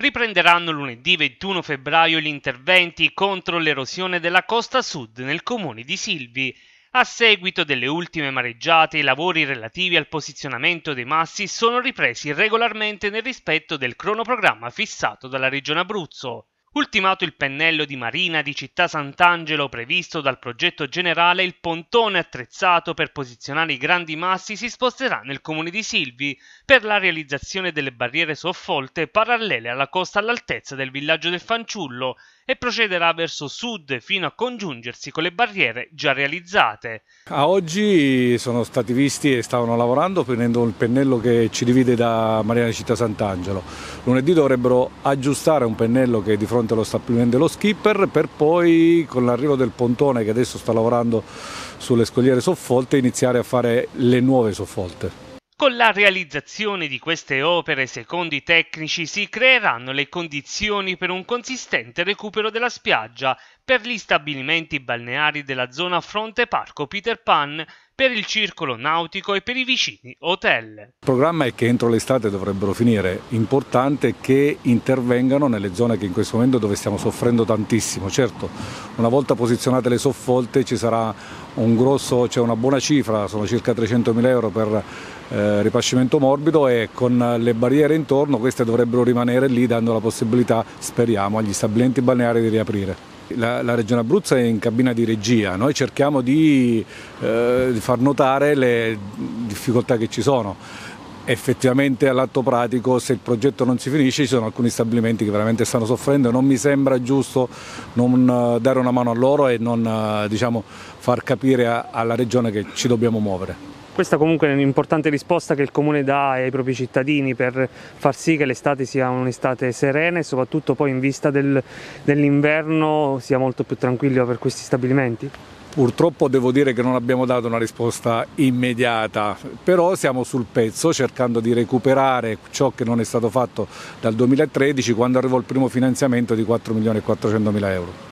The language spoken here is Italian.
Riprenderanno lunedì 21 febbraio gli interventi contro l'erosione della costa sud nel comune di Silvi. A seguito delle ultime mareggiate, i lavori relativi al posizionamento dei massi sono ripresi regolarmente nel rispetto del cronoprogramma fissato dalla Regione Abruzzo. Ultimato il pennello di marina di Città Sant'Angelo previsto dal progetto generale, il pontone attrezzato per posizionare i grandi massi si sposterà nel comune di Silvi per la realizzazione delle barriere soffolte parallele alla costa all'altezza del villaggio del Fanciullo e procederà verso sud fino a congiungersi con le barriere già realizzate. A oggi sono stati visti e stavano lavorando prendendo il pennello che ci divide da Marina di Città Sant'Angelo. Lunedì dovrebbero aggiustare un pennello che è di fronte fronte allo stabilimento dello skipper per poi con l'arrivo del pontone che adesso sta lavorando sulle scogliere soffolte iniziare a fare le nuove soffolte. Con la realizzazione di queste opere, secondo i tecnici, si creeranno le condizioni per un consistente recupero della spiaggia per gli stabilimenti balneari della zona fronte parco Peter Pan, per il circolo nautico e per i vicini hotel. Il programma è che entro l'estate dovrebbero finire. Importante che intervengano nelle zone che in questo momento dove stiamo soffrendo tantissimo. Certo, una volta posizionate le soffolte ci sarà un grosso, cioè una buona cifra, sono circa 300.000 euro per eh, ripascimento morbido e con le barriere intorno queste dovrebbero rimanere lì dando la possibilità, speriamo, agli stabilimenti balneari di riaprire la, la, Regione Abruzzo è in cabina di regia, noi cerchiamo di, eh, di far notare le difficoltà che ci sono effettivamente all'atto pratico se il progetto non si finisce ci sono alcuni stabilimenti che veramente stanno soffrendo e non mi sembra giusto non eh, dare una mano a loro e non eh, diciamo, far capire alla regione che ci dobbiamo muovere. Questa comunque è un'importante risposta che il comune dà ai propri cittadini per far sì che l'estate sia un'estate serena e soprattutto poi in vista del, dell'inverno sia molto più tranquillo per questi stabilimenti? Purtroppo devo dire che non abbiamo dato una risposta immediata, però siamo sul pezzo cercando di recuperare ciò che non è stato fatto dal 2013 quando arrivò il primo finanziamento di 4 milioni e 400 mila euro.